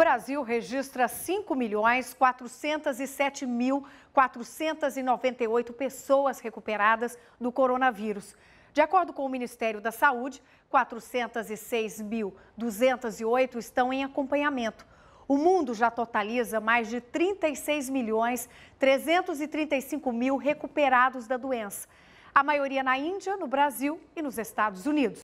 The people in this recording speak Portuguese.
Brasil registra 5.407.498 pessoas recuperadas do coronavírus. De acordo com o Ministério da Saúde, 406.208 estão em acompanhamento. O mundo já totaliza mais de 36 milhões 335 mil recuperados da doença. A maioria na Índia, no Brasil e nos Estados Unidos.